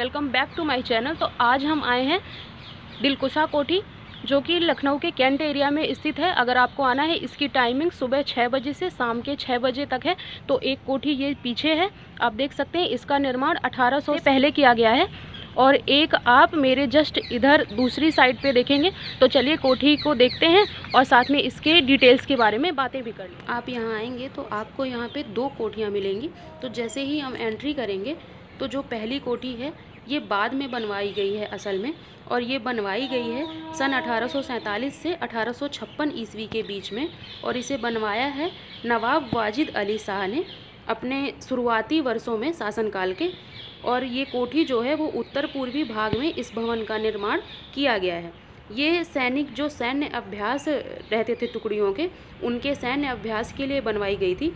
welcome back to my channel तो आज हम आए हैं दिलकुशा कोठी जो कि लखनऊ के कैंट एरिया में स्थित है अगर आपको आना है इसकी टाइमिंग सुबह छः बजे से शाम के छः बजे तक है तो एक कोठी ये पीछे है आप देख सकते हैं इसका निर्माण 1800 से पहले किया गया है और एक आप मेरे जस्ट इधर दूसरी साइड पे देखेंगे तो चलिए कोठी को देखते हैं और साथ में इसके डिटेल्स के बारे में बातें भी कर लें आप यहाँ आएंगे तो आपको यहाँ पे दो कोठियाँ मिलेंगी तो जैसे ही हम एंट्री करेंगे तो जो पहली कोठी है ये बाद में बनवाई गई है असल में और ये बनवाई गई है सन 1847 से 1856 ईस्वी के बीच में और इसे बनवाया है नवाब वाजिद अली शाह ने अपने शुरुआती वर्षों में शासनकाल के और ये कोठी जो है वो उत्तर पूर्वी भाग में इस भवन का निर्माण किया गया है ये सैनिक जो सैन्य अभ्यास रहते थे टुकड़ियों के उनके सैन्य अभ्यास के लिए बनवाई गई थी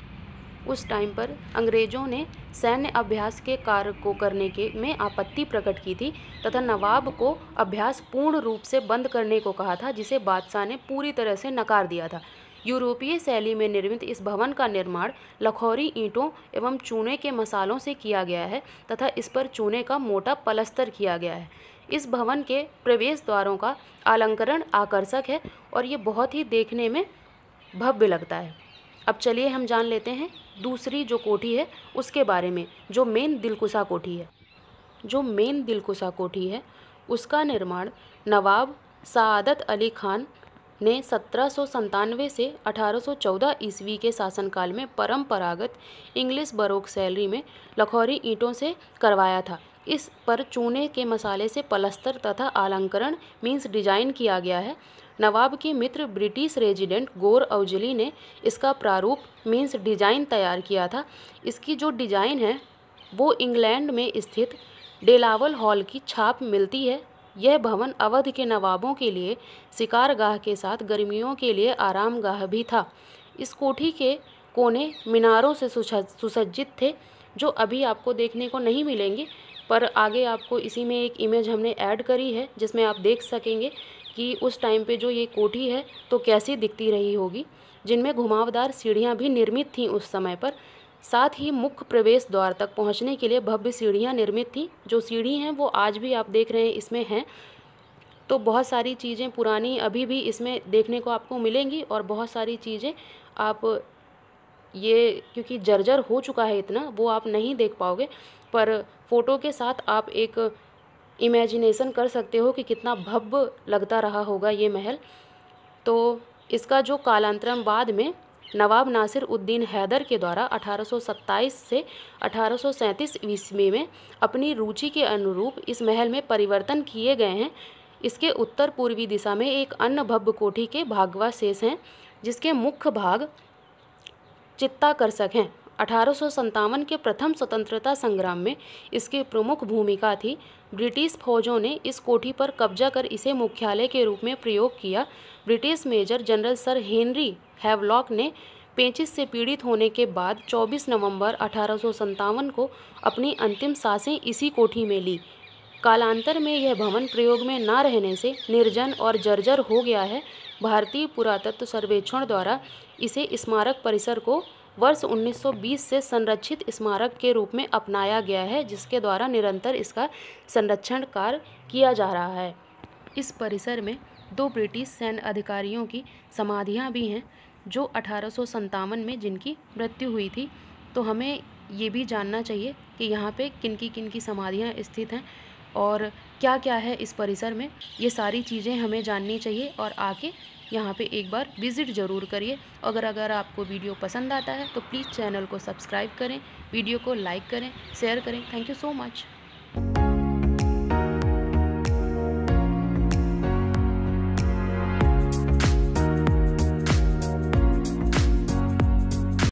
उस टाइम पर अंग्रेज़ों ने सैन्य अभ्यास के कार्य को करने के में आपत्ति प्रकट की थी तथा नवाब को अभ्यास पूर्ण रूप से बंद करने को कहा था जिसे बादशाह ने पूरी तरह से नकार दिया था यूरोपीय शैली में निर्मित इस भवन का निर्माण लखौरी ईंटों एवं चूने के मसालों से किया गया है तथा इस पर चूने का मोटा पलस्तर किया गया है इस भवन के प्रवेश द्वारों का अलंकरण आकर्षक है और ये बहुत ही देखने में भव्य लगता है अब चलिए हम जान लेते हैं दूसरी जो कोठी है उसके बारे में जो मेन दिलकुशा कोठी है जो मेन दिलकुशा कोठी है उसका निर्माण नवाब सदत अली खान ने सत्रह से 1814 ईस्वी के शासनकाल में परंपरागत इंग्लिश बरोक सैलरी में लखौरी ईंटों से करवाया था इस पर चूने के मसाले से पलस्तर तथा अलंकरण मीन्स डिजाइन किया गया है नवाब के मित्र ब्रिटिश रेजिडेंट गोर अवजली ने इसका प्रारूप मीन्स डिजाइन तैयार किया था इसकी जो डिजाइन है वो इंग्लैंड में स्थित डेलावल हॉल की छाप मिलती है यह भवन अवध के नवाबों के लिए शिकारगाह के साथ गर्मियों के लिए आरामगाह भी था इस कोठी के कोने मीनारों से सुसज्जित थे जो अभी आपको देखने को नहीं मिलेंगे पर आगे आपको इसी में एक इमेज हमने ऐड करी है जिसमें आप देख सकेंगे कि उस टाइम पे जो ये कोठी है तो कैसी दिखती रही होगी जिनमें घुमावदार सीढ़ियाँ भी निर्मित थीं उस समय पर साथ ही मुख्य प्रवेश द्वार तक पहुँचने के लिए भव्य सीढ़ियाँ निर्मित थीं जो सीढ़ी हैं वो आज भी आप देख रहे हैं इसमें हैं तो बहुत सारी चीज़ें पुरानी अभी भी इसमें देखने को आपको मिलेंगी और बहुत सारी चीज़ें आप ये क्योंकि जर्जर हो चुका है इतना वो आप नहीं देख पाओगे पर फ़ोटो के साथ आप एक इमेजिनेसन कर सकते हो कि कितना भव्य लगता रहा होगा ये महल तो इसका जो कालांतरम बाद में नवाब नासिर उद्दीन हैदर के द्वारा 1827 से 1837 ईस्वी में अपनी रुचि के अनुरूप इस महल में परिवर्तन किए गए हैं इसके उत्तर पूर्वी दिशा में एक अन्य भव्य कोठी के भागवा शेष हैं जिसके मुख्य भाग चित्ताकर्षक हैं अठारह के प्रथम स्वतंत्रता संग्राम में इसकी प्रमुख भूमिका थी ब्रिटिश फौजों ने इस कोठी पर कब्जा कर इसे मुख्यालय के रूप में प्रयोग किया British major general sir Henry Havelock ने पेचिस से पीड़ित होने के बाद 24 नवंबर अठारह को अपनी अंतिम सांसें इसी कोठी में ली कालांतर में यह भवन प्रयोग में ना रहने से निर्जन और जर्जर हो गया है भारतीय पुरातत्व सर्वेक्षण द्वारा इसे स्मारक परिसर को वर्ष 1920 से संरक्षित स्मारक के रूप में अपनाया गया है जिसके द्वारा निरंतर इसका संरक्षण कार्य किया जा रहा है इस परिसर में दो ब्रिटिश सैन्य अधिकारियों की समाधियाँ भी हैं जो अठारह में जिनकी मृत्यु हुई थी तो हमें ये भी जानना चाहिए कि यहाँ पे किन की किन की समाधियाँ स्थित हैं और क्या क्या है इस परिसर में ये सारी चीज़ें हमें जाननी चाहिए और आके यहाँ पे एक बार विज़िट ज़रूर करिए अगर अगर आपको वीडियो पसंद आता है तो प्लीज़ चैनल को सब्सक्राइब करें वीडियो को लाइक करें शेयर करें थैंक यू सो मच